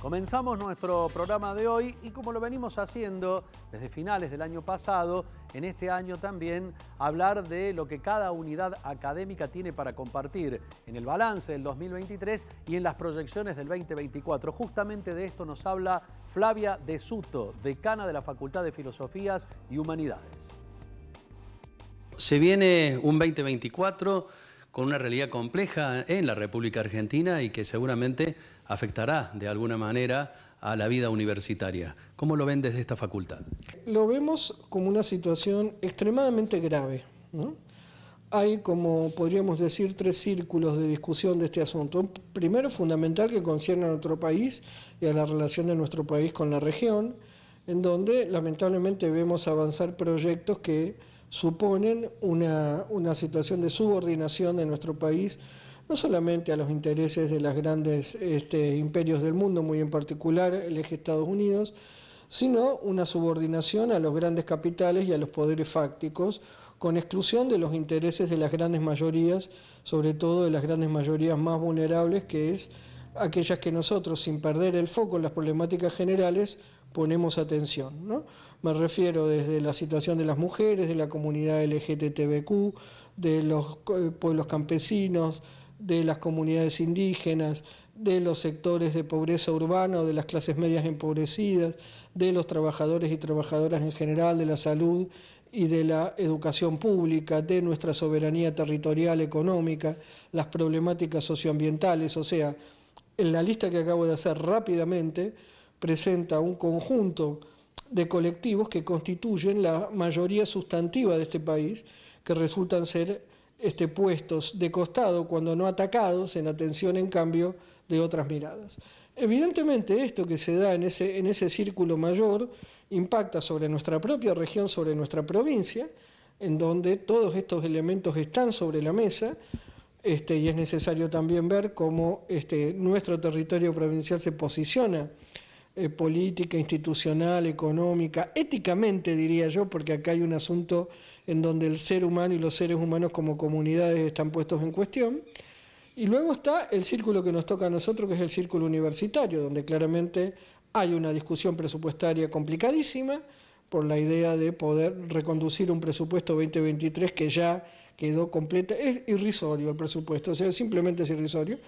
Comenzamos nuestro programa de hoy y como lo venimos haciendo desde finales del año pasado, en este año también hablar de lo que cada unidad académica tiene para compartir en el balance del 2023 y en las proyecciones del 2024. Justamente de esto nos habla Flavia De Suto, decana de la Facultad de Filosofías y Humanidades. Se viene un 2024 con una realidad compleja en la República Argentina y que seguramente afectará de alguna manera a la vida universitaria. ¿Cómo lo ven desde esta facultad? Lo vemos como una situación extremadamente grave. Hay, como podríamos decir, tres círculos de discusión de este asunto. primero, fundamental, que concierne a nuestro país y a la relación de nuestro país con la región, en donde lamentablemente vemos avanzar proyectos que suponen una, situación de subordinación de nuestro país, no solamente a los intereses de los grandes este, imperios del mundo, muy en particular el eje Estados Unidos, sino una subordinación a los grandes capitales y a los poderes fácticos, con exclusión de los intereses de las grandes mayorías, sobre todo de las grandes mayorías más vulnerables, que es aquellas que nosotros, sin perder el foco en las problemáticas generales, ponemos atención. Me refiero desde la situación de las mujeres, de la comunidad LGTBQ, de los eh, pueblos campesinos, de las comunidades indígenas, de los sectores de pobreza urbana o de las clases medias empobrecidas, de los trabajadores y trabajadoras en general, de la salud y de la educación pública, de nuestra soberanía territorial, económica, las problemáticas socioambientales, o sea, en la lista que acabo de hacer rápidamente, presenta un conjunto de colectivos que constituyen la mayoría sustantiva de este país, que resultan ser este, puestos de costado cuando no atacados en atención, en cambio, de otras miradas. Evidentemente esto que se da en ese, en ese círculo mayor impacta sobre nuestra propia región, sobre nuestra provincia, en donde todos estos elementos están sobre la mesa, este, y es necesario también ver cómo este, nuestro territorio provincial se posiciona eh, política, institucional, económica, éticamente diría yo, porque acá hay un asunto en donde el ser humano y los seres humanos como comunidades están puestos en cuestión. Y luego está el círculo que nos toca a nosotros, que es el círculo universitario, donde claramente hay una discusión presupuestaria complicadísima por la idea de poder reconducir un presupuesto 2023 que ya quedó completo. Es irrisorio el presupuesto, o sea, simplemente es irrisorio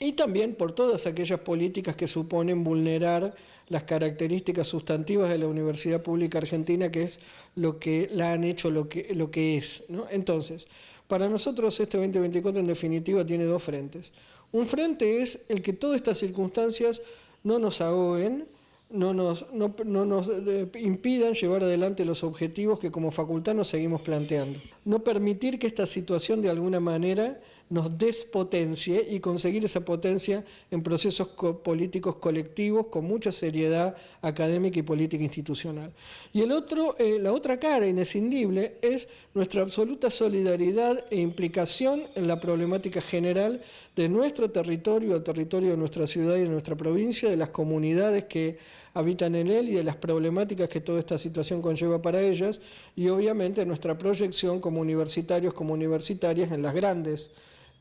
y también por todas aquellas políticas que suponen vulnerar las características sustantivas de la Universidad Pública Argentina, que es lo que la han hecho lo que, lo que es. Entonces, para nosotros este 2024 en definitiva tiene dos frentes. Un frente es el que todas estas circunstancias no nos ahoguen, no nos, no nos eh, impidan llevar adelante los objetivos que como facultad nos seguimos planteando. No permitir que esta situación de alguna manera nos despotencie y conseguir esa potencia en procesos políticos colectivos con mucha seriedad académica y política institucional. Y el otro, eh, la otra cara inescindible es nuestra absoluta solidaridad e implicación en la problemática general de nuestro territorio, el territorio de nuestra ciudad y de nuestra provincia, de las comunidades que habitan en él y de las problemáticas que toda esta situación conlleva para ellas y obviamente nuestra proyección como universitarios, como universitarias en las grandes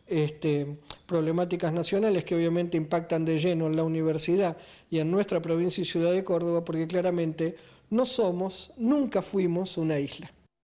este, problemáticas nacionales que obviamente impactan de lleno en la universidad y en nuestra provincia y ciudad de Córdoba, porque claramente no somos, nunca fuimos una isla.